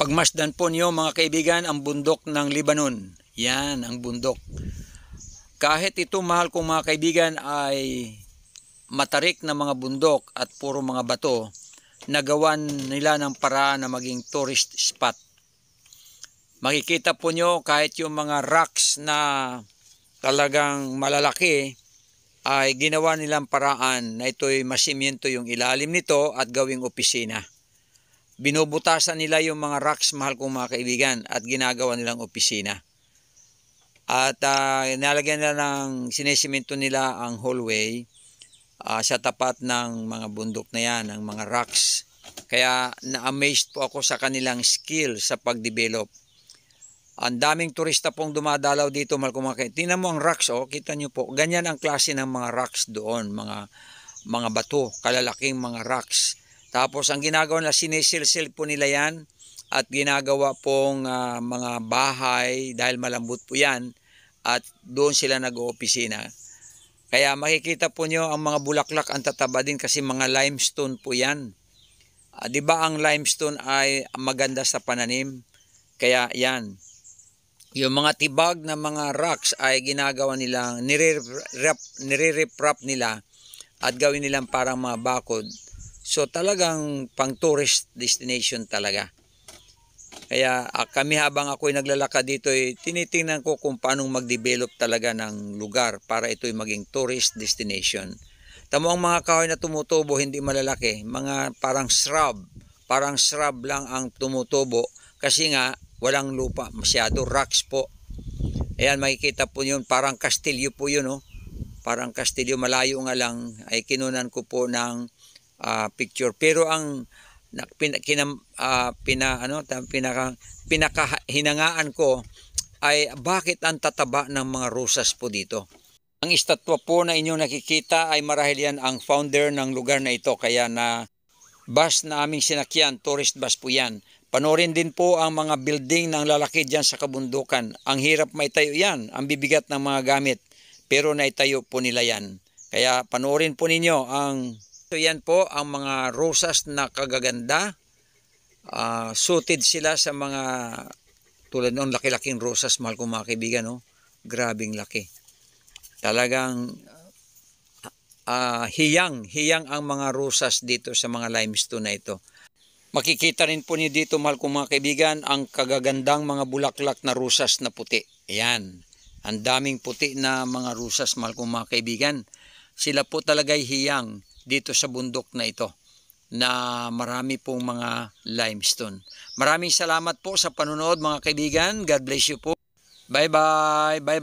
Pagmasdan po niyo mga kaibigan ang bundok ng Lebanon. Yan ang bundok. Kahit ito mahal kong mga kaibigan ay matarik na mga bundok at puro mga bato, nagawan nila ng paraan na maging tourist spot. Makikita po nyo kahit yung mga rocks na talagang malalaki ay ginawa nilang paraan na ito'y masimyento yung ilalim nito at gawing opisina binubutasan nila yung mga racks mahal kong mga kaibigan at ginagawa nilang opisina. At uh, nalagyan nila ng sinesiminto nila ang hallway uh, sa tapat ng mga bundok na yan, ng mga rocks. Kaya na-amazed po ako sa kanilang skill sa pagdevelop. Ang daming turista pong dumadalaw dito, mahal kong mga kaibigan Tingnan mo ang rocks, oh, kita nyo po. Ganyan ang klase ng mga rocks doon, mga mga bato, kalalaking mga rocks tapos ang ginagawa nila, sinisilsil po nila yan at ginagawa pong uh, mga bahay dahil malambot po yan at doon sila nag-oopisina. Kaya makikita po nyo ang mga bulaklak ang tataba din kasi mga limestone po yan. Uh, ba ang limestone ay maganda sa pananim? Kaya yan. Yung mga tibag na mga rocks ay ginagawa nilang nire-wrap nire nila at gawin nilang parang mga bakod So talagang pang tourist destination talaga. Kaya ah, kami habang ako'y naglalakad dito, eh, tinitingnan ko kung paano mag-develop talaga ng lugar para ito'y maging tourist destination. Tamo ang mga kahoy na tumutubo, hindi malalaki. Mga parang shrub. Parang shrub lang ang tumutubo kasi nga walang lupa. Masyado rocks po. Ayan, makikita po yun. Parang kastilyo po yun, no? Oh. Parang kastilyo. Malayo nga lang ay kinunan ko po ng uh, picture. Pero ang na, pina, kinam, uh, pina, ano, pinaka, pinakahinangaan ko ay bakit ang tataba ng mga rosas po dito. Ang istatwa po na inyong nakikita ay marahil yan ang founder ng lugar na ito kaya na bus na aming sinakyan, tourist bus po yan. Panorin din po ang mga building ng lalaki diyan sa kabundukan. Ang hirap maitayo yan, ang bibigat ng mga gamit. Pero naitayo po nila yan. Kaya panoorin po ninyo ang So yan po ang mga rosas na kagaganda. Uh, suited sila sa mga tulad noon laki-laking rosas mahal kong mga kaibigan. No? Oh. Grabing laki. Talagang uh, hiyang, hiyang ang mga rosas dito sa mga limestone na ito. Makikita rin po niyo dito mahal kong mga kaibigan ang kagagandang mga bulaklak na rosas na puti. Ayan. Ang daming puti na mga rosas mahal kong mga kaibigan. Sila po talaga hiyang dito sa bundok na ito na marami pong mga limestone. Maraming salamat po sa panunood mga kaibigan. God bless you po. Bye-bye. Bye-bye.